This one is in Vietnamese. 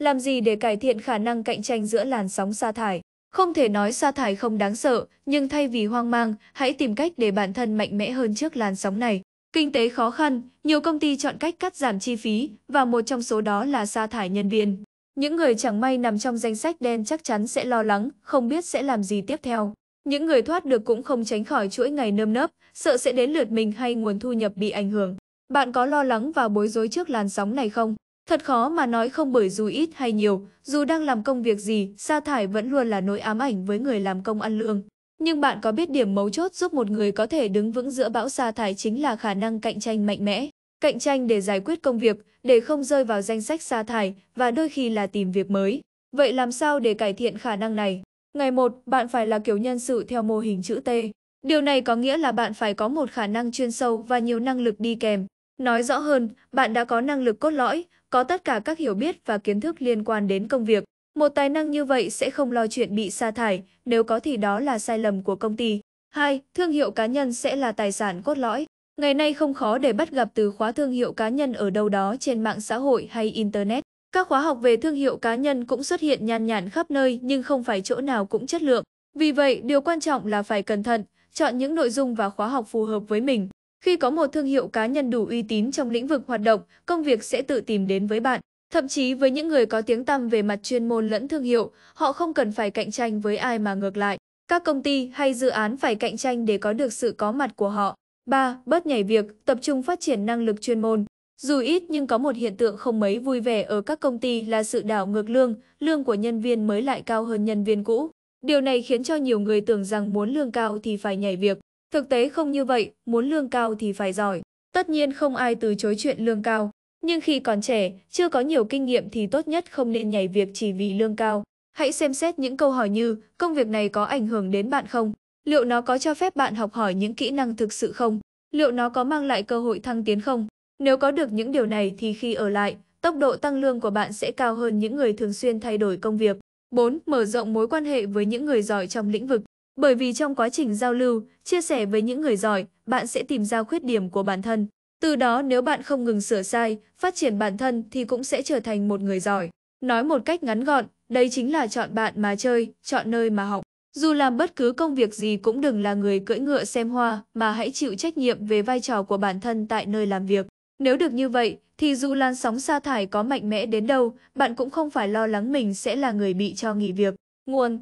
Làm gì để cải thiện khả năng cạnh tranh giữa làn sóng sa thải? Không thể nói sa thải không đáng sợ, nhưng thay vì hoang mang, hãy tìm cách để bản thân mạnh mẽ hơn trước làn sóng này. Kinh tế khó khăn, nhiều công ty chọn cách cắt giảm chi phí và một trong số đó là sa thải nhân viên. Những người chẳng may nằm trong danh sách đen chắc chắn sẽ lo lắng, không biết sẽ làm gì tiếp theo. Những người thoát được cũng không tránh khỏi chuỗi ngày nơm nớp, sợ sẽ đến lượt mình hay nguồn thu nhập bị ảnh hưởng. Bạn có lo lắng và bối rối trước làn sóng này không? Thật khó mà nói không bởi dù ít hay nhiều, dù đang làm công việc gì, sa thải vẫn luôn là nỗi ám ảnh với người làm công ăn lương. Nhưng bạn có biết điểm mấu chốt giúp một người có thể đứng vững giữa bão sa thải chính là khả năng cạnh tranh mạnh mẽ, cạnh tranh để giải quyết công việc, để không rơi vào danh sách sa thải và đôi khi là tìm việc mới. Vậy làm sao để cải thiện khả năng này? Ngày một, bạn phải là kiểu nhân sự theo mô hình chữ T. Điều này có nghĩa là bạn phải có một khả năng chuyên sâu và nhiều năng lực đi kèm. Nói rõ hơn, bạn đã có năng lực cốt lõi, có tất cả các hiểu biết và kiến thức liên quan đến công việc. Một tài năng như vậy sẽ không lo chuyện bị sa thải, nếu có thì đó là sai lầm của công ty. 2. Thương hiệu cá nhân sẽ là tài sản cốt lõi. Ngày nay không khó để bắt gặp từ khóa thương hiệu cá nhân ở đâu đó trên mạng xã hội hay Internet. Các khóa học về thương hiệu cá nhân cũng xuất hiện nhàn nhản khắp nơi nhưng không phải chỗ nào cũng chất lượng. Vì vậy, điều quan trọng là phải cẩn thận, chọn những nội dung và khóa học phù hợp với mình. Khi có một thương hiệu cá nhân đủ uy tín trong lĩnh vực hoạt động, công việc sẽ tự tìm đến với bạn. Thậm chí với những người có tiếng tăm về mặt chuyên môn lẫn thương hiệu, họ không cần phải cạnh tranh với ai mà ngược lại. Các công ty hay dự án phải cạnh tranh để có được sự có mặt của họ. 3. Bớt nhảy việc, tập trung phát triển năng lực chuyên môn. Dù ít nhưng có một hiện tượng không mấy vui vẻ ở các công ty là sự đảo ngược lương, lương của nhân viên mới lại cao hơn nhân viên cũ. Điều này khiến cho nhiều người tưởng rằng muốn lương cao thì phải nhảy việc. Thực tế không như vậy, muốn lương cao thì phải giỏi. Tất nhiên không ai từ chối chuyện lương cao, nhưng khi còn trẻ, chưa có nhiều kinh nghiệm thì tốt nhất không nên nhảy việc chỉ vì lương cao. Hãy xem xét những câu hỏi như công việc này có ảnh hưởng đến bạn không? Liệu nó có cho phép bạn học hỏi những kỹ năng thực sự không? Liệu nó có mang lại cơ hội thăng tiến không? Nếu có được những điều này thì khi ở lại, tốc độ tăng lương của bạn sẽ cao hơn những người thường xuyên thay đổi công việc. 4. Mở rộng mối quan hệ với những người giỏi trong lĩnh vực. Bởi vì trong quá trình giao lưu, chia sẻ với những người giỏi, bạn sẽ tìm ra khuyết điểm của bản thân. Từ đó nếu bạn không ngừng sửa sai, phát triển bản thân thì cũng sẽ trở thành một người giỏi. Nói một cách ngắn gọn, đây chính là chọn bạn mà chơi, chọn nơi mà học. Dù làm bất cứ công việc gì cũng đừng là người cưỡi ngựa xem hoa, mà hãy chịu trách nhiệm về vai trò của bản thân tại nơi làm việc. Nếu được như vậy, thì dù làn sóng sa thải có mạnh mẽ đến đâu, bạn cũng không phải lo lắng mình sẽ là người bị cho nghỉ việc. Nguồn